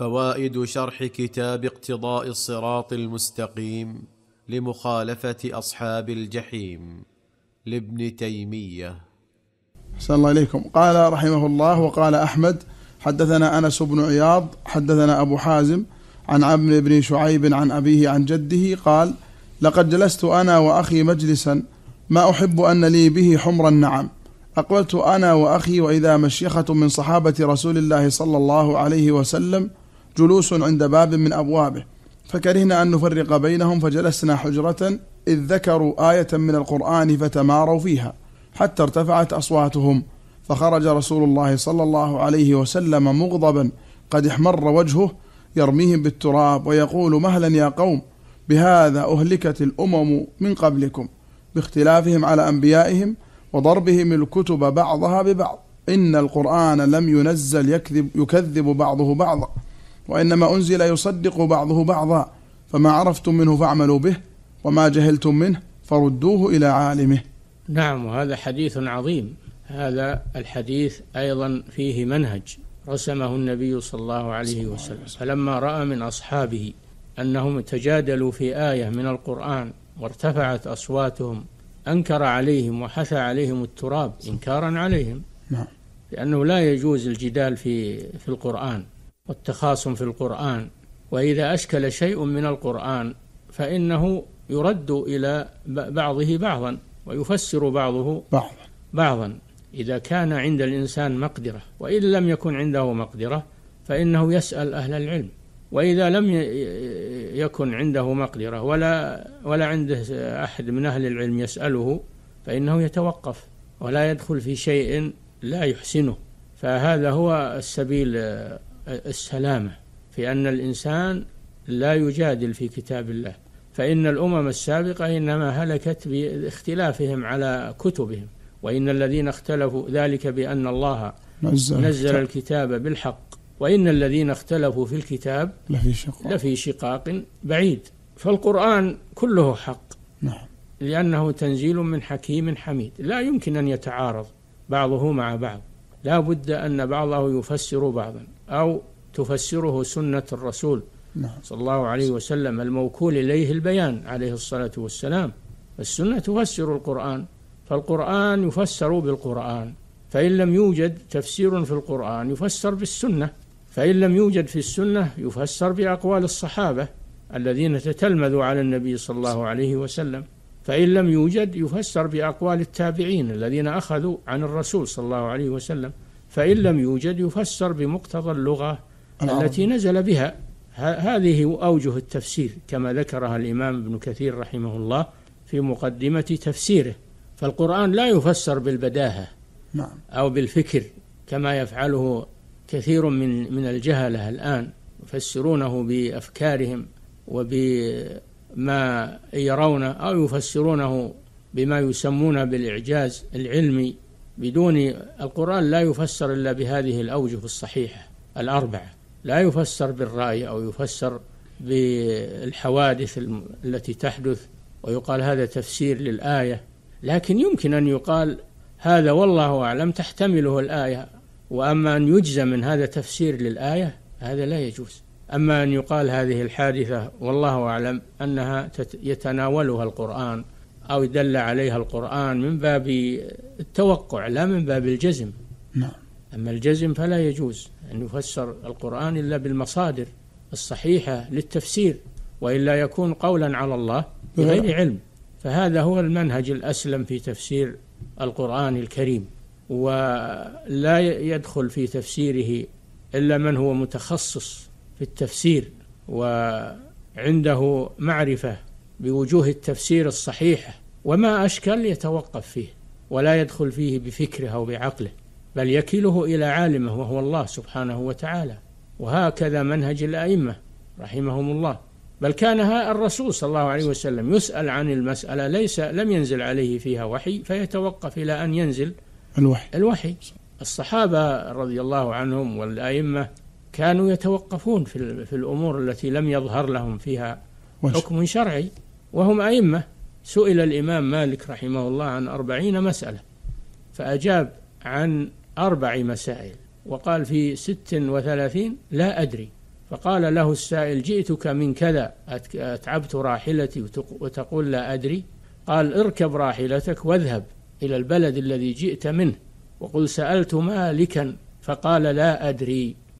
فوائد شرح كتاب اقتضاء الصراط المستقيم لمخالفه اصحاب الجحيم لابن تيميه احسن الله اليكم قال رحمه الله وقال احمد حدثنا انس بن عياض حدثنا ابو حازم عن عمرو بن شعيب عن ابيه عن جده قال لقد جلست انا واخي مجلسا ما احب ان لي به حمر النعم اقبلت انا واخي واذا مشيخه من صحابه رسول الله صلى الله عليه وسلم جلوس عند باب من أبوابه فكرهنا أن نفرق بينهم فجلسنا حجرة إذ ذكروا آية من القرآن فتماروا فيها حتى ارتفعت أصواتهم فخرج رسول الله صلى الله عليه وسلم مغضبا قد احمر وجهه يرميهم بالتراب ويقول مهلا يا قوم بهذا أهلكت الأمم من قبلكم باختلافهم على أنبيائهم وضربهم الكتب بعضها ببعض إن القرآن لم ينزل يكذب, يكذب بعضه بعضا وإنما أنزل يصدق بعضه بعضا فما عرفتم منه فاعملوا به وما جهلتم منه فردوه إلى عالمه نعم وهذا حديث عظيم هذا الحديث أيضا فيه منهج رسمه النبي صلى الله عليه وسلم فلما رأى من أصحابه أنهم تجادلوا في آية من القرآن وارتفعت أصواتهم أنكر عليهم وحث عليهم التراب إنكارا عليهم نعم لأنه لا يجوز الجدال في في القرآن والتخاصم في القرآن وإذا أشكل شيء من القرآن فإنه يرد إلى بعضه بعضا ويفسر بعضه بعضا بعضا إذا كان عند الإنسان مقدرة وإن لم يكن عنده مقدرة فإنه يسأل أهل العلم وإذا لم يكن عنده مقدرة ولا ولا عنده أحد من أهل العلم يسأله فإنه يتوقف ولا يدخل في شيء لا يحسنه فهذا هو السبيل السلامة في أن الإنسان لا يجادل في كتاب الله فإن الأمم السابقة إنما هلكت باختلافهم على كتبهم وإن الذين اختلفوا ذلك بأن الله نزل, نزل الكتاب بالحق وإن الذين اختلفوا في الكتاب لفي شقاق, لفي شقاق بعيد فالقرآن كله حق نعم. لأنه تنزيل من حكيم حميد لا يمكن أن يتعارض بعضه مع بعض لا بد أن بعضه يفسر بعضا أو تفسره سنة الرسول نعم. صلى الله عليه وسلم الموكول إليه البيان عليه الصلاة والسلام السنة تفسر القرآن فالقرآن يفسر بالقرآن فإن لم يوجد تفسير في القرآن يفسر بالسنة فإن لم يوجد في السنة يفسر بأقوال الصحابة الذين تتلمذوا على النبي صلى الله عليه وسلم فإن لم يوجد يفسر بأقوال التابعين الذين أخذوا عن الرسول صلى الله عليه وسلم فإن لم يوجد يفسر بمقتضى اللغة نعم. التي نزل بها هذه أوجه التفسير كما ذكرها الإمام ابن كثير رحمه الله في مقدمة تفسيره فالقرآن لا يفسر بالبداهة نعم. أو بالفكر كما يفعله كثير من من الجهلة الآن يفسرونه بأفكارهم وبما يرون أو يفسرونه بما يسمون بالإعجاز العلمي بدون القرآن لا يفسر إلا بهذه الأوجه الصحيحة الأربعة لا يفسر بالرأي أو يفسر بالحوادث التي تحدث ويقال هذا تفسير للآية لكن يمكن أن يقال هذا والله أعلم تحتمله الآية وأما أن يجزم من هذا تفسير للآية هذا لا يجوز أما أن يقال هذه الحادثة والله أعلم أنها يتناولها القرآن أو دل عليها القرآن من باب التوقع لا من باب الجزم نعم أما الجزم فلا يجوز أن يفسر القرآن إلا بالمصادر الصحيحة للتفسير وإلا يكون قولا على الله بغير علم فهذا هو المنهج الأسلم في تفسير القرآن الكريم ولا يدخل في تفسيره إلا من هو متخصص في التفسير وعنده معرفة بوجوه التفسير الصحيحة وما أشكل يتوقف فيه ولا يدخل فيه بفكره أو بعقله بل يكله إلى عالمه وهو الله سبحانه وتعالى وهكذا منهج الأئمة رحمهم الله بل كان الرسول صلى الله عليه وسلم يسأل عن المسألة ليس لم ينزل عليه فيها وحي فيتوقف إلى أن ينزل الوحي الوحي الصحابة رضي الله عنهم والأئمة كانوا يتوقفون في, في الأمور التي لم يظهر لهم فيها حكم شرعي وهم أئمة سئل الإمام مالك رحمه الله عن أربعين مسألة فأجاب عن أربع مسائل وقال في ست وثلاثين لا أدري فقال له السائل جئتك من كذا أتعبت راحلتي وتقول لا أدري قال اركب راحلتك واذهب إلى البلد الذي جئت منه وقل سألت مالكا فقال لا أدري